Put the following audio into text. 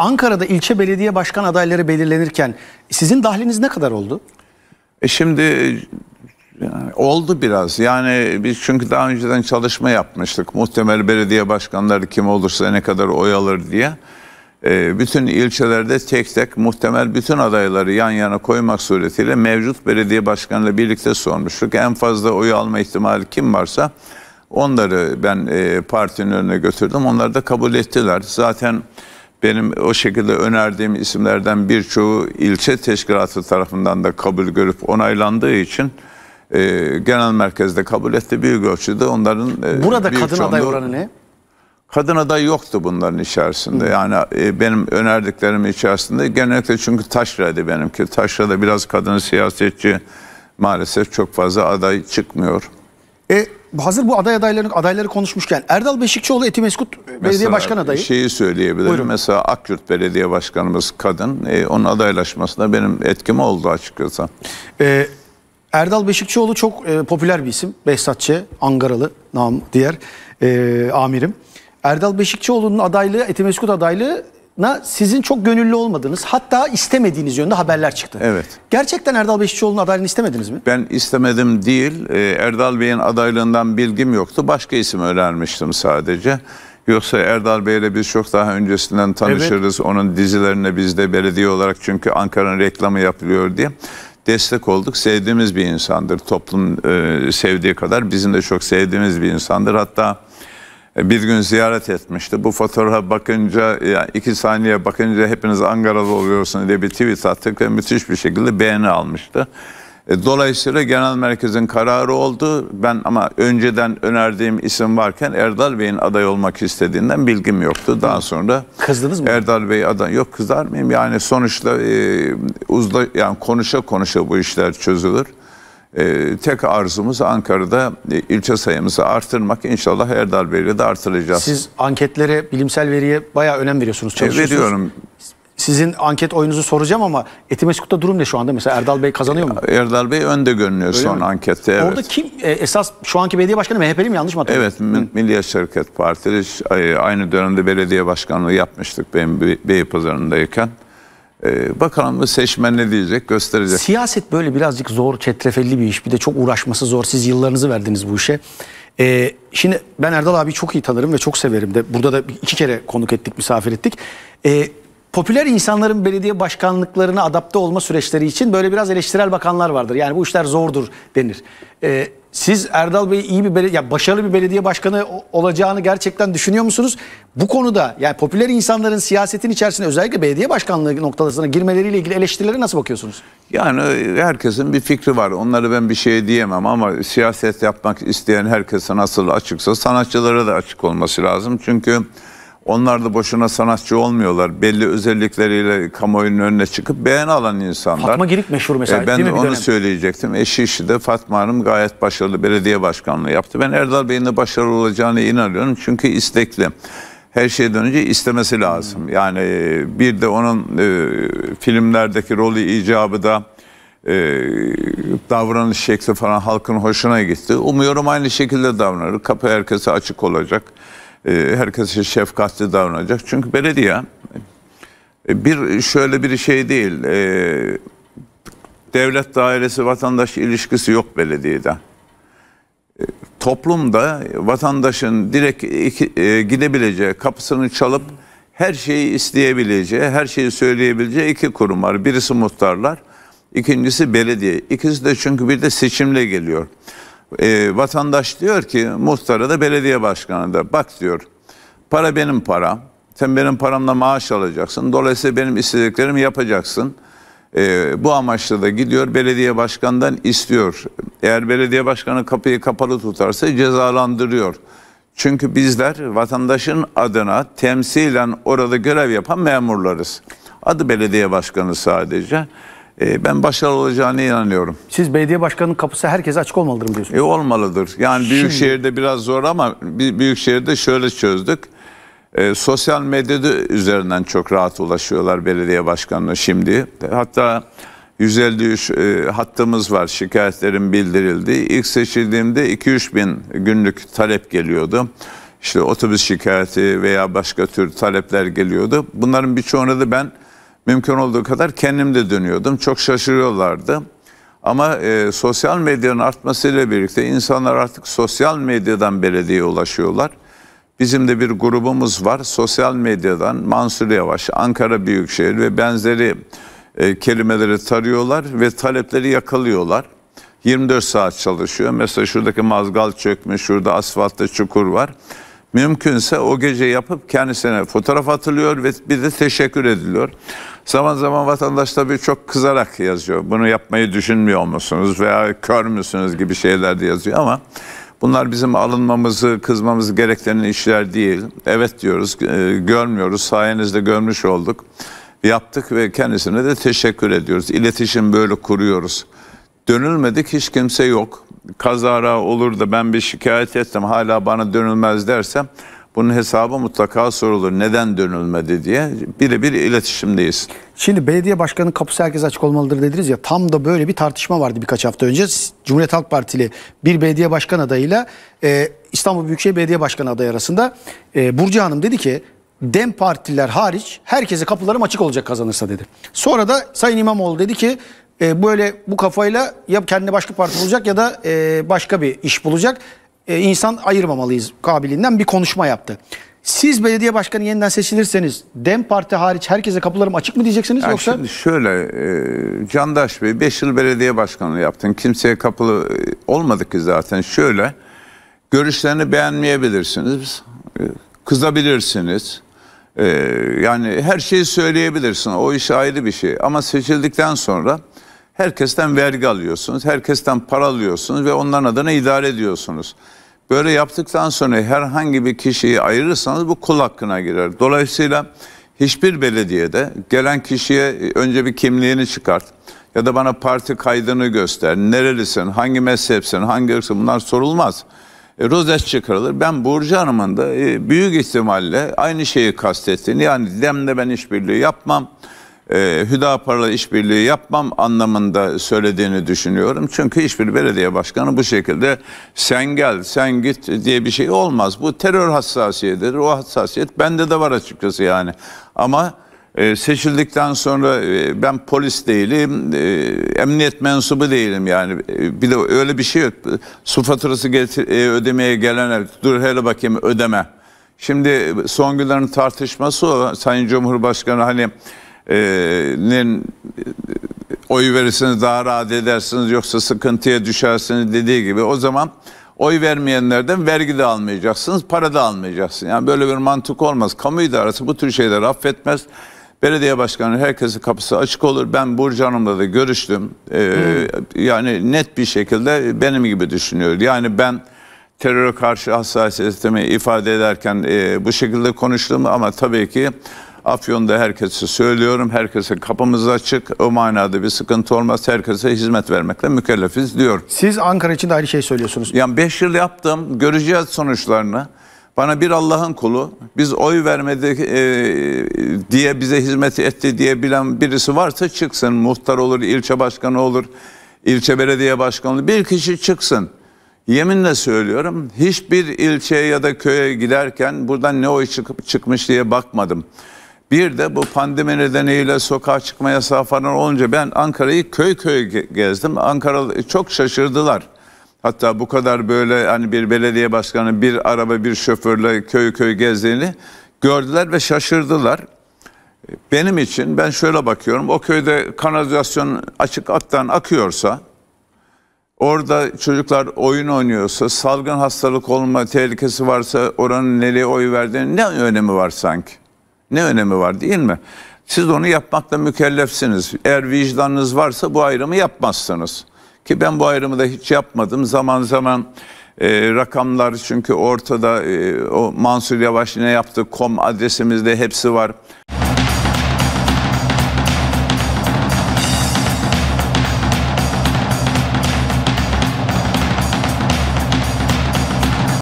Ankara'da ilçe belediye başkan adayları belirlenirken sizin dahliniz ne kadar oldu? E şimdi e, oldu biraz. Yani biz çünkü daha önceden çalışma yapmıştık. Muhtemel belediye başkanları kim olursa ne kadar oy alır diye. E, bütün ilçelerde tek tek muhtemel bütün adayları yan yana koymak suretiyle mevcut belediye başkanıyla birlikte sormuştuk. En fazla oy alma ihtimali kim varsa onları ben e, partinin önüne götürdüm. Onlar da kabul ettiler. Zaten benim o şekilde önerdiğim isimlerden birçoğu ilçe teşkilatı tarafından da kabul görüp onaylandığı için e, genel merkezde kabul etti. Büyük ölçüde onların... E, Burada kadın çoğunluğu, aday oranı ne? Kadın aday yoktu bunların içerisinde. Hı. Yani e, benim önerdiklerim içerisinde genellikle çünkü Taşra'ydı benimki. Taşra'da biraz kadın siyasetçi maalesef çok fazla aday çıkmıyor. E, hazır bu aday adaylarını adayları konuşmuşken Erdal Beşikçioğlu Etimeskut e, Belediye Başkanı Başkan adayı. Şeyi söyleyebilirim. Buyurun. Mesela Akyurt Belediye Başkanımız kadın. E, onun adaylaşmasına benim etkim oldu açıkçası. E, Erdal Beşikçioğlu çok e, popüler bir isim. Behzatçı, Angaralı, nam diğer e, amirim. Erdal Beşikçioğlu'nun adaylığı, Etimeskut adaylığı na sizin çok gönüllü olmadığınız hatta istemediğiniz yönde haberler çıktı. Evet. Gerçekten Erdal Beşikçioğlu'nun adaylığını istemediniz mi? Ben istemedim değil. Ee, Erdal Bey'in adaylığından bilgim yoktu. Başka isim önermiştim sadece. Yoksa Erdal Bey'le biz çok daha öncesinden tanışırız. Evet. Onun dizilerine biz de belediye olarak çünkü Ankara'nın reklamı yapılıyor diye destek olduk. Sevdiğimiz bir insandır. Toplum e, sevdiği kadar bizim de çok sevdiğimiz bir insandır. Hatta e, bir gün ziyaret etmişti. Bu fotoğrafa bakınca, yani iki saniye bakınca hepiniz Ankaralı oluyorsunuz diye bir tweet attık ve müthiş bir şekilde beğeni almıştı. E, dolayısıyla genel merkezin kararı oldu. Ben ama önceden önerdiğim isim varken Erdal Bey'in aday olmak istediğinden bilgim yoktu. Daha sonra kızdınız mı? Erdal Bey aday yok kızar mıyım? Yani sonuçta e, uzda yani konuşa konuşa bu işler çözülür. Ee, tek arzumuz Ankara'da e, ilçe sayımızı artırmak. İnşallah Erdal Bey'le de artıracağız. Siz anketlere, bilimsel veriye bayağı önem veriyorsunuz. E, çalışıyorsunuz. E, veriyorum. Sizin anket oyunuzu soracağım ama Etimeskut'ta durum ne şu anda? Mesela Erdal Bey kazanıyor mu? Erdal Bey önde görünüyor Öyle son mi? ankette. Evet. Orada kim e, esas şu anki belediye başkanı MHP'li mi yanlış mı hatırlıyorum? Evet Hı. Milliyetçi Hareket Partili aynı dönemde belediye başkanlığı yapmıştık benim Beypazarı'ndayken. Ee, bakalım bu seçmen ne diyecek gösterecek. Siyaset böyle birazcık zor, çetrefelli bir iş. Bir de çok uğraşması zor. Siz yıllarınızı verdiniz bu işe. Ee, şimdi ben Erdal abi çok iyi tanırım ve çok severim de. Burada da iki kere konuk ettik, misafir ettik. Ee, popüler insanların belediye başkanlıklarına adapte olma süreçleri için böyle biraz eleştirel bakanlar vardır. Yani bu işler zordur denir. Ee, siz Erdal Bey iyi bir ya başarılı bir belediye başkanı olacağını gerçekten düşünüyor musunuz? Bu konuda yani popüler insanların siyasetin içerisinde özellikle belediye başkanlığı noktalarına girmeleriyle ilgili eleştirilere nasıl bakıyorsunuz? Yani e, herkesin bir fikri var. Onları ben bir şey diyemem ama siyaset yapmak isteyen herkese nasıl açıksa sanatçılara da açık olması lazım. Çünkü onlar da boşuna sanatçı olmuyorlar. Belli özellikleriyle kamuoyunun önüne çıkıp beğen alan insanlar. Fatma Girik meşhur mesela e, ben değil mi? onu dönem? söyleyecektim. Eşi işi de Fatma Hanım gayet başarılı belediye başkanlığı yaptı. Ben Erdal Bey'in de başarılı olacağına inanıyorum. Çünkü istekli. Her şeyden önce istemesi lazım. Yani e, bir de onun e, filmlerdeki rolü icabı da e, davranış şekli falan halkın hoşuna gitti. Umuyorum aynı şekilde davranır. Kapı herkese açık olacak. Ee, herkese şefkatli davranacak. Çünkü belediye e, bir şöyle bir şey değil. Ee, devlet dairesi vatandaş ilişkisi yok belediyeden. Ee, Toplumda vatandaşın direkt e, gidebileceği, kapısını çalıp her şeyi isteyebileceği, her şeyi söyleyebileceği iki kurum var. Birisi muhtarlar, ikincisi belediye. İkisi de çünkü bir de seçimle geliyor. E, vatandaş diyor ki muhtara da belediye başkanı da bak diyor para benim param. Sen benim paramla maaş alacaksın. Dolayısıyla benim istediklerimi yapacaksın. E, bu amaçla da gidiyor belediye başkanından istiyor. Eğer belediye başkanı kapıyı kapalı tutarsa cezalandırıyor. Çünkü bizler vatandaşın adına temsilen orada görev yapan memurlarız. Adı belediye başkanı sadece. Ee, ben başarılı olacağına inanıyorum. Siz belediye başkanının kapısı herkese açık olmalıdır mı diyorsunuz? E, olmalıdır. Yani büyük şehirde biraz zor ama biz büyük şehirde şöyle çözdük. E, sosyal medyada üzerinden çok rahat ulaşıyorlar belediye başkanına şimdi. Hatta 153 e, hattımız var şikayetlerin bildirildiği. İlk seçildiğimde 2-3 bin günlük talep geliyordu. İşte otobüs şikayeti veya başka tür talepler geliyordu. Bunların birçoğunu da ben mümkün olduğu kadar kendim de dönüyordum. Çok şaşırıyorlardı. Ama e, sosyal medyanın artmasıyla birlikte insanlar artık sosyal medyadan belediyeye ulaşıyorlar. Bizim de bir grubumuz var. Sosyal medyadan Mansur Yavaş, Ankara Büyükşehir ve benzeri e, kelimeleri tarıyorlar ve talepleri yakalıyorlar. 24 saat çalışıyor. Mesela şuradaki mazgal çökmüş, şurada asfaltta çukur var. Mümkünse o gece yapıp kendisine fotoğraf atılıyor ve bir de teşekkür ediliyor. Zaman zaman vatandaş tabii çok kızarak yazıyor. Bunu yapmayı düşünmüyor musunuz veya kör müsünüz gibi şeyler de yazıyor ama bunlar bizim alınmamızı, kızmamızı gereken işler değil. Evet diyoruz, e, görmüyoruz. Sayenizde görmüş olduk. Yaptık ve kendisine de teşekkür ediyoruz. İletişim böyle kuruyoruz. Dönülmedik hiç kimse yok. Kazara olur da ben bir şikayet ettim hala bana dönülmez dersem bunun hesabı mutlaka sorulur. Neden dönülmedi diye birebir iletişimdeyiz. Şimdi belediye başkanının kapısı herkes açık olmalıdır dediniz ya tam da böyle bir tartışma vardı birkaç hafta önce. Cumhuriyet Halk Partili bir belediye başkan adayıyla e, İstanbul Büyükşehir Belediye Başkanı adayı arasında e, Burcu Hanım dedi ki Dem partiler hariç herkese kapılarım açık olacak kazanırsa dedi. Sonra da Sayın İmamoğlu dedi ki e, böyle bu kafayla ya kendi başka parti bulacak ya da e, başka bir iş bulacak e, insan ayırmamalıyız kabiliğinden bir konuşma yaptı. Siz belediye başkanı yeniden seçilirseniz DEM Parti hariç herkese kapılarım açık mı diyeceksiniz yani yoksa? Şimdi şöyle e, Candaş Bey 5 yıl belediye başkanı yaptın. Kimseye kapılı e, olmadık ki zaten. Şöyle görüşlerini beğenmeyebilirsiniz. E, kızabilirsiniz. E, yani her şeyi söyleyebilirsin. O iş ayrı bir şey. Ama seçildikten sonra herkesten vergi alıyorsunuz. Herkesten para alıyorsunuz ve onların adına idare ediyorsunuz. Böyle yaptıktan sonra herhangi bir kişiyi ayırırsanız bu kul hakkına girer. Dolayısıyla hiçbir belediyede gelen kişiye önce bir kimliğini çıkart ya da bana parti kaydını göster. Nerelisin, hangi mezhepsin, hangi ırksın bunlar sorulmaz. E, rozet çıkarılır. Ben Burcu Hanım'ın da e, büyük ihtimalle aynı şeyi kastettiğini yani demle ben işbirliği yapmam e, Hüdapar'la işbirliği yapmam anlamında söylediğini düşünüyorum. Çünkü hiçbir belediye başkanı bu şekilde sen gel sen git diye bir şey olmaz. Bu terör hassasiyetidir. O hassasiyet bende de var açıkçası yani. Ama e, seçildikten sonra e, ben polis değilim, e, emniyet mensubu değilim yani. E, bir de öyle bir şey yok. Su faturası getir, e, ödemeye gelene dur hele bakayım ödeme. Şimdi son günlerin tartışması o. Sayın Cumhurbaşkanı hani ee, nin e, oy verirsiniz daha rahat edersiniz yoksa sıkıntıya düşersiniz dediği gibi o zaman oy vermeyenlerden vergi de almayacaksınız, para da almayacaksınız. Yani böyle bir mantık olmaz. Kamu idaresi bu tür şeyleri affetmez. Belediye başkanı herkesi kapısı açık olur. Ben Burcu Hanım'la da görüştüm. Ee, hmm. Yani net bir şekilde benim gibi düşünüyor. Yani ben teröre karşı hassasiyetimi ifade ederken e, bu şekilde konuştum ama tabii ki Afyon'da herkese söylüyorum. Herkese kapımız açık. O manada bir sıkıntı olmaz. Herkese hizmet vermekle mükellefiz diyor. Siz Ankara için de aynı şeyi söylüyorsunuz. Yani 5 yıl yaptım. Göreceğiz sonuçlarını. Bana bir Allah'ın kulu, biz oy vermedi e, diye bize hizmet etti diye bilen birisi varsa çıksın. Muhtar olur, ilçe başkanı olur, ilçe belediye başkanı olur. Bir kişi çıksın. Yeminle söylüyorum hiçbir ilçeye ya da köye giderken buradan ne oy çıkıp çıkmış diye bakmadım. Bir de bu pandemi nedeniyle sokağa çıkma yasağı falan olunca ben Ankara'yı köy köy gezdim. Ankara e, çok şaşırdılar. Hatta bu kadar böyle hani bir belediye başkanı bir araba bir şoförle köy köy gezdiğini gördüler ve şaşırdılar. E, benim için ben şöyle bakıyorum. O köyde kanalizasyon açık aktan akıyorsa Orada çocuklar oyun oynuyorsa, salgın hastalık olma tehlikesi varsa oranın nereye oy verdiğinin ne önemi var sanki? Ne önemi var değil mi? Siz onu yapmakla mükellefsiniz. Eğer vicdanınız varsa bu ayrımı yapmazsınız. Ki ben bu ayrımı da hiç yapmadım. Zaman zaman e, rakamlar çünkü ortada e, o Mansur Yavaş ne yaptı kom adresimizde hepsi var.